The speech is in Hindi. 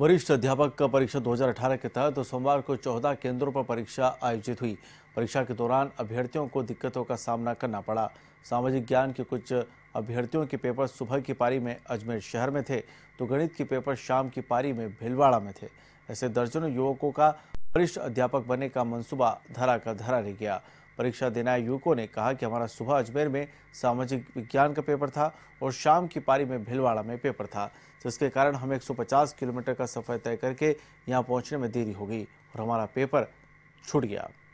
वरिष्ठ अध्यापक परीक्षा 2018 के तहत सोमवार को 14 केंद्रों पर परीक्षा आयोजित हुई परीक्षा के दौरान अभ्यर्थियों को दिक्कतों का सामना करना पड़ा सामाजिक ज्ञान के कुछ अभ्यर्थियों के पेपर सुबह की पारी में अजमेर शहर में थे तो गणित के पेपर शाम की पारी में भिलवाड़ा में थे ऐसे दर्जनों युवकों का वरिष्ठ अध्यापक बनने का मनसूबा धरा का धरा रह गया परीक्षा देने आए युवकों ने कहा कि हमारा सुबह अजमेर में सामाजिक विज्ञान का पेपर था और शाम की पारी में भिलवाड़ा में पेपर था जिसके कारण हमें 150 किलोमीटर का सफ़र तय करके यहाँ पहुँचने में देरी हो गई और हमारा पेपर छूट गया